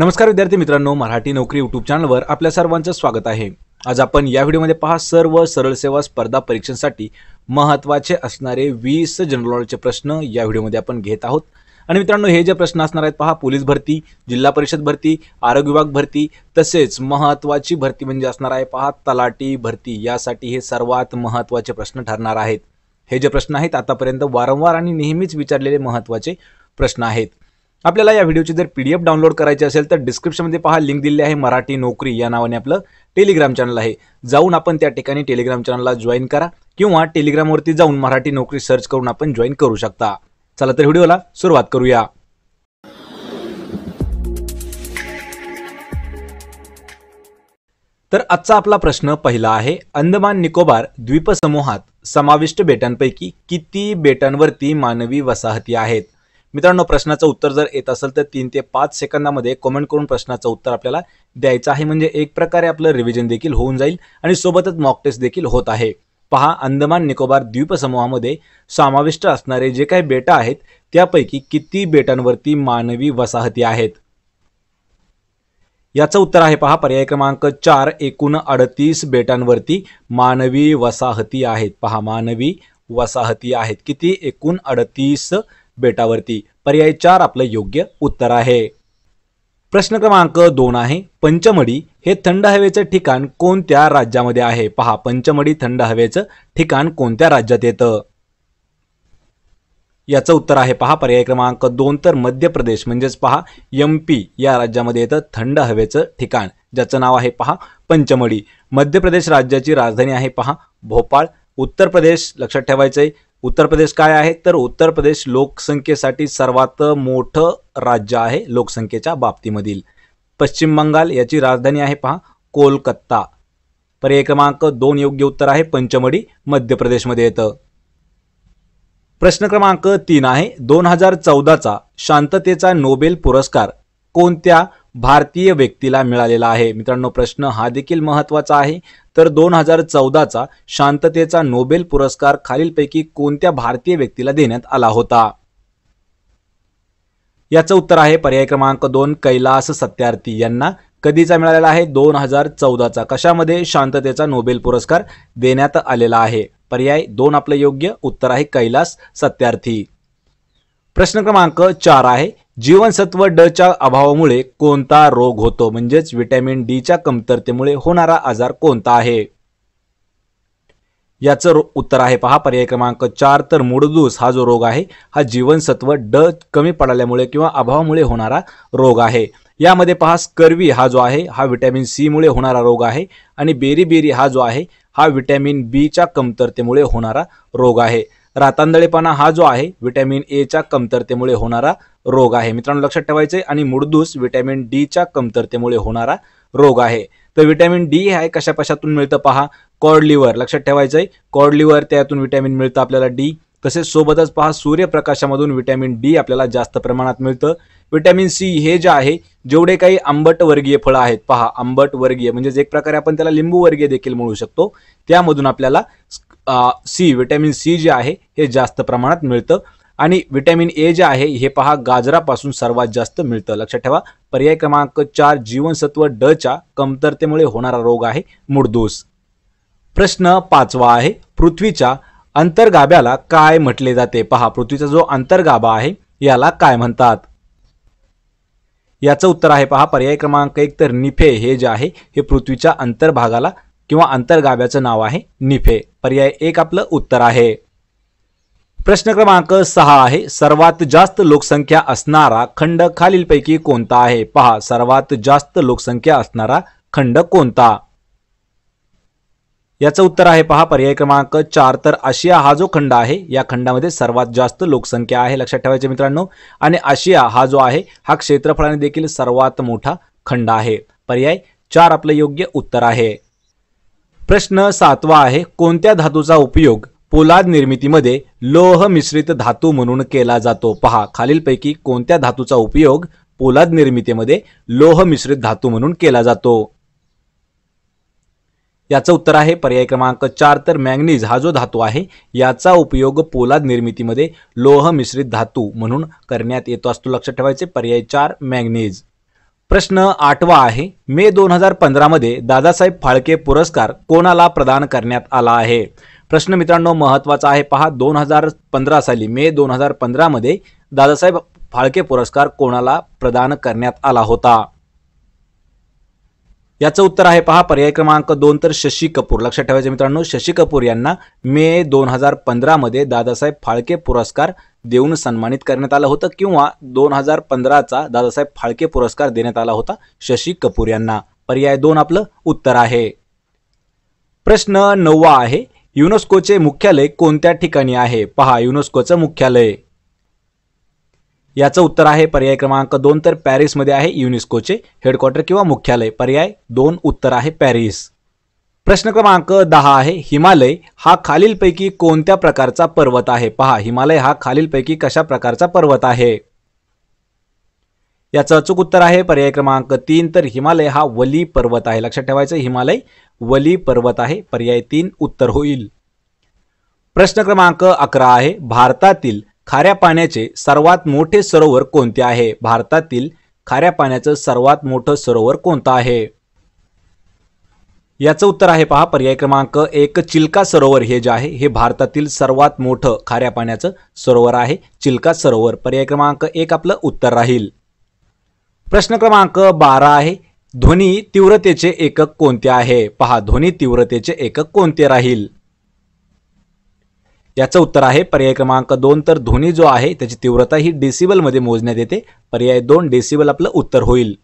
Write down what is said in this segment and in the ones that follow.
नमस्कार विद्यार्थी मित्रांनो मराठी नोकरी यूट्यूब चॅनलवर आपल्या सर्वांचं स्वागत आहे आज आपण या व्हिडिओमध्ये पहा सर्व सरळ सेवा स्पर्धा परीक्षांसाठी महत्त्वाचे असणारे वीस नॉलेजचे प्रश्न या व्हिडिओमध्ये आपण घेत आहोत आणि मित्रांनो हे जे प्रश्न असणार आहेत पहा पोलीस भरती जिल्हा परिषद भरती आरोग्य विभाग भरती तसेच महत्त्वाची भरती म्हणजे असणार आहे पहा तलाटी भरती यासाठी हे सर्वात महत्त्वाचे प्रश्न ठरणार आहेत हे जे प्रश्न आहेत आतापर्यंत वारंवार आणि नेहमीच विचारलेले महत्त्वाचे प्रश्न आहेत आपल्याला या व्हिडिओची जर पी डी एफ डाउनलोड करायची असेल तर डिस्क्रिप्शनमध्ये पहा लिंक दिली आहे मराठी नोकरी या नावाने आपलं टेलिग्राम चॅनल आहे जाऊन आपण त्या ठिकाणी टेलिग्राम चॅनलला जॉईन करा किंवा टेलिग्रामवरती जाऊन मराठी नोकरी सर्च करून आपण जॉईन करू शकता चला तर व्हिडिओला सुरुवात करूया तर आजचा आपला प्रश्न पहिला आहे अंदमान निकोबार द्वीपसमूहात समाविष्ट बेटांपैकी किती बेटांवरती मानवी वसाहती आहेत मित्रांनो प्रश्नाचं उत्तर जर येत असेल तर तीन ते पाच सेकंदामध्ये कमेंट करून प्रश्नाचं उत्तर आपल्याला द्यायचं आहे म्हणजे एक प्रकारे आपलं रिव्हिजन देखील होऊन जाईल आणि सोबतच मॉक टेस्ट देखील होत आहे पहा अंदमान निकोबार द्वीपसमूहामध्ये समाविष्ट असणारे जे काही बेटं आहेत त्यापैकी किती बेटांवरती मानवी वसाहती आहेत याचं उत्तर आहे पहा पर्याय क्रमांक चार एकूण अडतीस बेटांवरती मानवी वसाहती आहेत पहा मानवी वसाहती आहेत किती एकूण अडतीस बेटावरती पर्याय चार आपलं योग्य उत्तर आहे प्रश्न क्रमांक दोन आहे पंचमढी हे थंड हवेचं ठिकाण कोणत्या राज्यामध्ये आहे पहा पंचमढी थंड हवेचं ठिकाण कोणत्या राज्यात येतं याचं उत्तर आहे पहा पर्याय क्रमांक दोन तर मध्य प्रदेश म्हणजेच पहा एमपी या राज्यामध्ये येतं थंड हवेचं ठिकाण ज्याचं नाव आहे पहा पंचमढी मध्य प्रदेश राज्याची राजधानी आहे पहा भोपाळ उत्तर प्रदेश लक्षात ठेवायचं आहे उत्तर प्रदेश काय आहे तर उत्तर प्रदेश लोकसंख्येसाठी सर्वात मोठं राज्य आहे लोकसंख्येच्या बाबतीमधील पश्चिम बंगाल याची राजधानी आहे पहा कोलकत्ता पर्याय क्रमांक दोन योग्य उत्तर आहे पंचमढी मध्य प्रदेशमध्ये येतं प्रश्न क्रमांक तीन आहे दोन हजार चौदाचा शांततेचा नोबेल पुरस्कार कोणत्या भारतीय व्यक्तीला मिळालेला आहे मित्रांनो प्रश्न हा देखील महत्त्वाचा आहे तर दोन हजार चौदाचा शांततेचा नोबेल पुरस्कार खालीलपैकी कोणत्या भारतीय व्यक्तीला देण्यात आला होता याचं उत्तर आहे पर्याय क्रमांक दोन कैलास सत्यार्थी यांना कधीचा मिळालेला आहे दोन हजार चौदाचा कशामध्ये शांततेचा नोबेल पुरस्कार देण्यात आलेला आहे पर्याय दोन आपलं योग्य उत्तर आहे कैलास सत्यार्थी प्रश्न क्रमांक चार आहे जीवनसत्व डच्या अभावामुळे कोणता रोग होतो म्हणजेच व्हिटॅमिन डीच्या कमतरतेमुळे होणारा आजार कोणता आहे याचं उत्तर आहे पहा पर्याय क्रमांक चार तर मुडदूस हा जो रोग आहे हा जीवनसत्व ड कमी पडल्यामुळे किंवा अभावामुळे होणारा रोग आहे यामध्ये पहा स्कर्वी हा जो आहे हा व्हिटॅमिन सीमुळे होणारा रोग आहे आणि बेरी बेरी हा जो आहे हा व्हिटॅमिन बीच्या कमतरतेमुळे होणारा रोग आहे रातांदळेपणा हा जो आहे व्हिटॅमिन एच्या कमतरतेमुळे होणारा रोग आहे मित्रांनो लक्षात ठेवायचे आणि मुडदूस व्हिटॅमिन डीच्या कमतरतेमुळे होणारा रोग आहे तर व्हिटॅमिन डी हे आहे पशातून मिळतं पहा कॉड लिव्हर लक्षात ठेवायचंय आहे कॉड लिव्हर त्यातून व्हिटॅमिन मिळतं आपल्याला डी तसेच सोबतच पहा सूर्यप्रकाशामधून व्हिटॅमिन डी आपल्याला जास्त प्रमाणात मिळतं व्हिटॅमिन सी हे जे आहे जेवढे काही आंबट वर्गीय फळं आहेत पहा आंबट वर्गीय म्हणजेच एक प्रकारे आपण त्याला लिंबू वर्गीय देखील मिळू शकतो त्यामधून आपल्याला सी विटॅमिन सी जे आहे हे जास्त प्रमाणात मिळतं आणि विटॅमिन ए जे आहे हे पहा गाजरापासून सर्वात जास्त मिळतं लक्षात ठेवा पर्याय क्रमांक चार जीवनसत्व ड च्या कमतरतेमुळे होणारा रोग आहे मुडदूस प्रश्न पाचवा आहे पृथ्वीच्या अंतर्गाभ्याला काय म्हटले जाते पहा पृथ्वीचा जो अंतर्गाभा आहे याला काय म्हणतात याचं उत्तर आहे पहा पर्याय क्रमांक एक तर निफे हे जे आहे हे पृथ्वीच्या अंतर्भागाला किंवा आंतरगाव्याचं नाव आहे निफे पर्याय एक आपलं उत्तर आहे प्रश्न क्रमांक सहा आहे सर्वात जास्त लोकसंख्या असणारा खंड खालीलपैकी कोणता आहे पहा सर्वात जास्त लोकसंख्या असणारा खंड कोणता याचं उत्तर आहे पहा पर्याय क्रमांक चार तर आशिया हा जो खंड आहे या खंडामध्ये सर्वात जास्त लोकसंख्या आहे लक्षात ठेवायचे मित्रांनो आणि आशिया हा जो आहे हा क्षेत्रफळाने देखील सर्वात मोठा खंड आहे पर्याय चार आपलं योग्य उत्तर आहे प्रश्न सातवा आहे कोणत्या धातूचा उपयोग पोलाद निर्मितीमध्ये लोह मिश्रित धातू म्हणून केला जातो पहा खालीलपैकी कोणत्या धातूचा उपयोग पोलाद निर्मितीमध्ये लोह मिश्रित धातू म्हणून केला जातो याचं उत्तर आहे पर्याय क्रमांक चार तर मॅग्नीज हा जो धातू आहे याचा उपयोग पोलाद निर्मितीमध्ये लोह मिश्रित धातू म्हणून करण्यात येतो असतो लक्षात ठेवायचे पर्याय चार मॅग्नीज प्रश्न आठवा आहे मे दोन हजार पंधरामध्ये दादासाहेब फाळके पुरस्कार कोणाला प्रदान करण्यात आला आहे प्रश्न मित्रांनो महत्त्वाचा आहे पहा दोन हजार पंधरा साली मे दोन हजार पंधरामध्ये दादासाहेब फाळके पुरस्कार कोणाला प्रदान करण्यात आला होता याचं उत्तर आहे पहा पर्याय क्रमांक दोन तर शशी कपूर लक्षात ठेवायचे मित्रांनो शशी कपूर यांना मे दोन हजार पंधरामध्ये दादासाहेब फाळके पुरस्कार देऊन सन्मानित करण्यात आलं होतं किंवा दोन हजार पंधराचा दादासाहेब फाळके पुरस्कार देण्यात आला होता शशी कपूर यांना पर्याय दोन आपलं उत्तर आहे प्रश्न नववा आहे युनेस्कोचे मुख्यालय कोणत्या ठिकाणी आहे पहा युनेस्कोचं मुख्यालय याचं उत्तर आहे पर्याय क्रमांक दोन तर पॅरिसमध्ये आहे युनेस्कोचे हेडक्वार्टर किंवा मुख्यालय पर्याय दोन उत्तर आहे पॅरिस प्रश्न क्रमांक दहा आहे हिमालय हा खालीलपैकी कोणत्या प्रकारचा पर्वत आहे पहा हिमालय हा खालीलपैकी कशा प्रकारचा पर्वत आहे याचं अचूक उत्तर आहे पर्याय क्रमांक तीन तर हिमालय हा वली पर्वत आहे लक्षात ठेवायचं हिमालय वली पर्वत आहे पर्याय तीन उत्तर होईल प्रश्न क्रमांक अकरा आहे भारतातील खाऱ्या पाण्याचे सर्वात मोठे सरोवर कोणते आहे भारतातील खाऱ्या पाण्याचं सर्वात मोठं सरोवर कोणतं आहे याचं उत्तर आहे पहा पर्याय क्रमांक एक चिल्का सरोवर हे जे आहे हे भारतातील सर्वात मोठं खाऱ्या पाण्याचं सरोवर आहे चिल्का सरोवर पर्याय क्रमांक एक आपलं उत्तर राहील प्रश्न क्रमांक बारा आहे ध्वनी तीव्रतेचे एकक कोणते आहे पहा ध्वनी तीव्रतेचे एकक कोणते राहील याचं उत्तर आहे पर्याय क्रमांक दोन तर ध्वनी जो आहे त्याची तीव्रता ही डेसिबलमध्ये मोजण्यात येते पर्याय दोन डेसिबल आपलं उत्तर होईल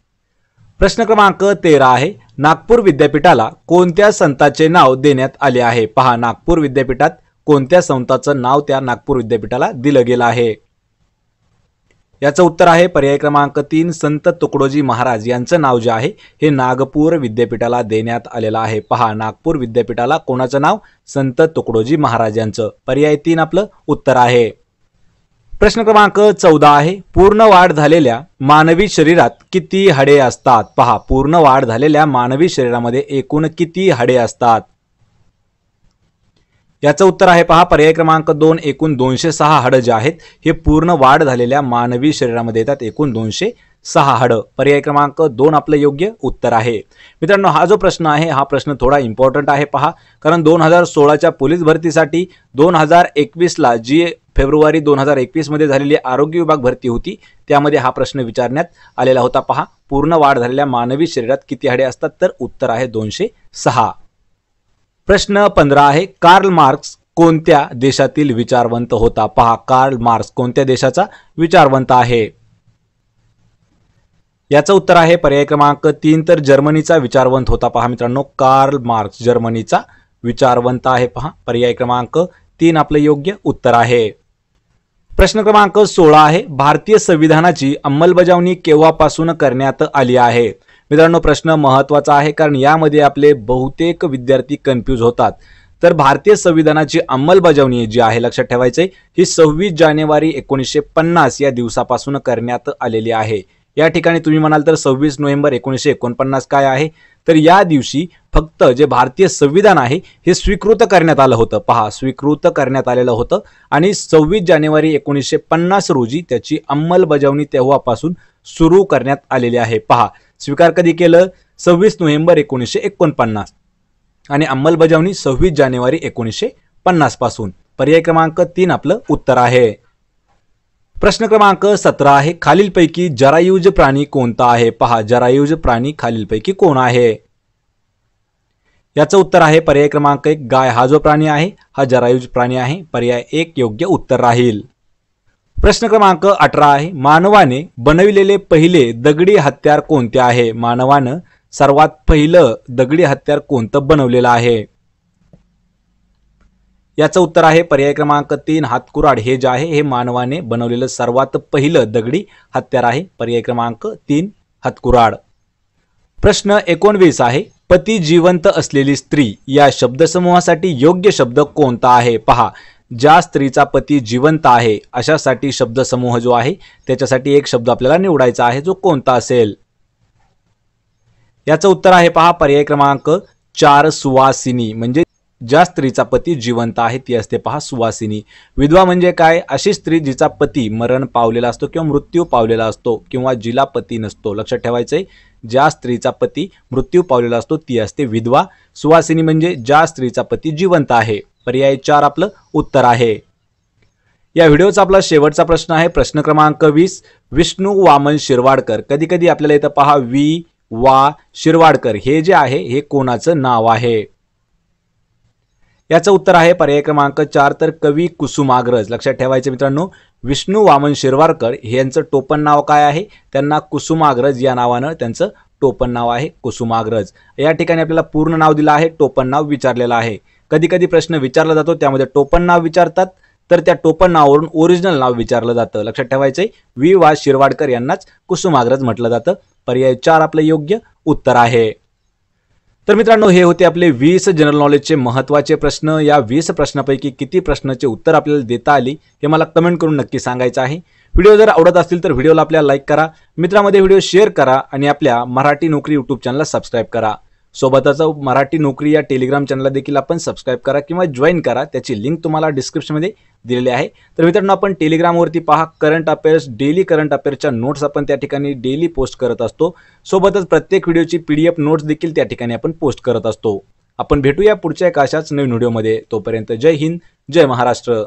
प्रश्न क्रमांक तेरा आहे नागपूर विद्यापीठाला कोणत्या संताचे नाव देण्यात आले आहे पहा नागपूर विद्यापीठात कोणत्या संताचं नाव त्या नागपूर विद्यापीठाला दिलं गेलं आहे याचं उत्तर आहे पर्याय क्रमांक तीन संत तुकडोजी महाराज यांचं नाव जे आहे हे नागपूर विद्यापीठाला देण्यात आलेलं आहे पहा नागपूर विद्यापीठाला कोणाचं नाव संत तुकडोजी महाराज यांचं पर्याय तीन आपलं उत्तर आहे प्रश्न क्रमांक चौदा आहे पूर्ण वाढ झालेल्या मानवी शरीरात किती हाडे असतात पहा पूर्ण वाढ झालेल्या मानवी शरीरामध्ये एकूण किती हाडे असतात याचं उत्तर आहे पहा पर्याय क्रमांक दोन एकूण दोनशे सहा हाडं जे आहेत हे पूर्ण वाढ झालेल्या मानवी शरीरामध्ये येतात एकूण दोनशे सहा हड पर्याय क्रमांक दोन आपलं योग्य उत्तर आहे मित्रांनो हा जो प्रश्न आहे हा प्रश्न थोडा इम्पॉर्टंट आहे पहा कारण दोन हजार सोळाच्या पोलीस भरतीसाठी दोन हजार एकवीसला जी फेब्रुवारी दोन हजार एकवीसमध्ये झालेली आरोग्य विभाग भरती होती त्यामध्ये हा प्रश्न विचारण्यात आलेला होता पहा पूर्ण वाढ झालेल्या मानवी शरीरात किती हाडे असतात तर उत्तर आहे दोनशे सहा प्रश्न पंधरा आहे कार्ल मार्क्स कोणत्या देशातील विचारवंत होता पहा कार्ल मार्क्स कोणत्या देशाचा विचारवंत आहे याचं उत्तर आहे पर्याय क्रमांक तीन तर जर्मनीचा विचारवंत होता पहा मित्रांनो कार्ल मार्क्स जर्मनीचा विचारवंत आहे पहा पर्याय क्रमांक तीन आपलं योग्य उत्तर आहे प्रश्न क्रमांक सोळा आहे भारतीय संविधानाची अंमलबजावणी केव्हापासून करण्यात आली आहे मित्रांनो प्रश्न महत्त्वाचा आहे कारण यामध्ये आपले बहुतेक विद्यार्थी कन्फ्यूज होतात तर भारतीय संविधानाची अंमलबजावणी जी आहे लक्षात ठेवायचे ही सव्वीस जानेवारी एकोणीसशे पन्नास या दिवसापासून करण्यात आलेली आहे या ठिकाणी तुम्ही म्हणाल तर सव्वीस नोव्हेंबर एकोणीसशे एकोणपन्नास काय आहे तर या दिवशी फक्त जे भारतीय संविधान आहे हे स्वीकृत करण्यात आलं होतं पहा स्वीकृत करण्यात आलेलं होतं आणि सव्वीस जानेवारी एकोणीसशे पन्नास रोजी त्याची अंमलबजावणी तेव्हापासून सुरू करण्यात आलेली आहे पहा स्वीकार कधी केलं सव्वीस नोव्हेंबर एकोणीसशे एकोणपन्नास आणि अंमलबजावणी सव्वीस जानेवारी एकोणीसशे पन्नासपासून पर्याय क्रमांक तीन आपलं उत्तर आहे प्रश्न क्रमांक सतरा आहे खालीलपैकी जरायुज प्राणी कोणता आहे पहा जरायुज प्राणी खालीलपैकी कोण आहे याचं उत्तर आहे पर्याय क्रमांक एक गाय हा जो प्राणी आहे हा जरायुज प्राणी आहे पर्याय एक योग्य उत्तर राहील प्रश्न क्रमांक अठरा आहे मानवाने बनविलेले पहिले दगडी हत्यार कोणते आहे मानवानं सर्वात पहिलं दगडी हत्यार कोणतं बनवलेलं आहे याचं उत्तर आहे पर्याय क्रमांक तीन हातकुराड हे जे आहे हे मानवाने बनवलेलं सर्वात पहिलं दगडी हत्यार आहे पर्याय क्रमांक तीन हातकुराड प्रश्न एकोणवीस आहे पती जिवंत असलेली स्त्री या शब्दसमूहासाठी योग्य शब्द कोणता आहे पहा ज्या स्त्रीचा पती जिवंत आहे अशासाठी शब्दसमूह जो आहे त्याच्यासाठी एक शब्द आपल्याला निवडायचा आहे जो कोणता असेल याचं उत्तर आहे पहा पर्याय क्रमांक चार सुवासिनी म्हणजे ज्या स्त्रीचा पती जिवंत आहे ती असते पहा सुवासिनी विधवा म्हणजे काय अशी स्त्री जिचा पती मरण पावलेला असतो किंवा मृत्यू पावलेला असतो किंवा जिला पती नसतो लक्षात ठेवायचंय ज्या स्त्रीचा पती मृत्यू पावलेला असतो ती असते विधवा सुवासिनी म्हणजे ज्या स्त्रीचा पती जिवंत आहे पर्याय चार आपलं उत्तर आहे या व्हिडिओचा आपला शेवटचा प्रश्न आहे प्रश्न क्रमांक वीस विष्णू वामन शिरवाडकर कधी कधी आपल्याला इथं पहा वी वा शिरवाडकर हे जे आहे हे कोणाचं नाव आहे याचं उत्तर आहे पर्याय क्रमांक चार तर कवी कुसुमाग्रज लक्षात ठेवायचं मित्रांनो विष्णू वामन शिरवारकर यांचं टोपण नाव काय आहे त्यांना कुसुमाग्रज या नावानं त्यांचं टोपण नाव आहे कुसुमाग्रज या ठिकाणी आपल्याला पूर्ण नाव दिलं आहे टोपण नाव विचारलेलं आहे कधी कधी प्रश्न विचारला जातो त्यामध्ये टोपण नाव विचारतात तर त्या टोपण नावावरून ओरिजिनल नाव विचारलं जातं लक्षात ठेवायचंय वी वा शिरवाडकर यांनाच कुसुमाग्रज म्हटलं जातं पर्याय चार आपलं योग्य उत्तर आहे तर मित्रांनो हे होते आपले वीस जनरल नॉलेजचे महत्त्वाचे प्रश्न या वीस प्रश्नापैकी किती प्रश्नाचे उत्तर आपल्याला देता आली हे मला कमेंट करून नक्की सांगायचं आहे व्हिडिओ जर आवडत असतील तर व्हिडिओला आपल्याला लाईक करा मित्रांमध्ये व्हिडिओ शेअर करा आणि आपल्या मराठी नोकरी यूट्यूब चॅनलला सबस्क्राईब करा सोबतच मराठी नोकरी या टेलिग्राम चॅनलला देखील आपण सबस्क्राईब करा किंवा जॉईन करा त्याची लिंक तुम्हाला डिस्क्रिप्शनमध्ये दिलेली आहे तर मित्रांनो आपण टेलिग्रामवरती पहा करंट अफेअर्स डेली करंट अफेअर्सच्या नोट्स आपण त्या ठिकाणी डेली पोस्ट करत असतो सोबतच प्रत्येक व्हिडिओची पी डी एफ नोट्स देखील त्या ठिकाणी आपण पोस्ट करत असतो आपण भेटूया पुढच्या एका अशाच नवीन व्हिडिओमध्ये तोपर्यंत जय हिंद जय महाराष्ट्र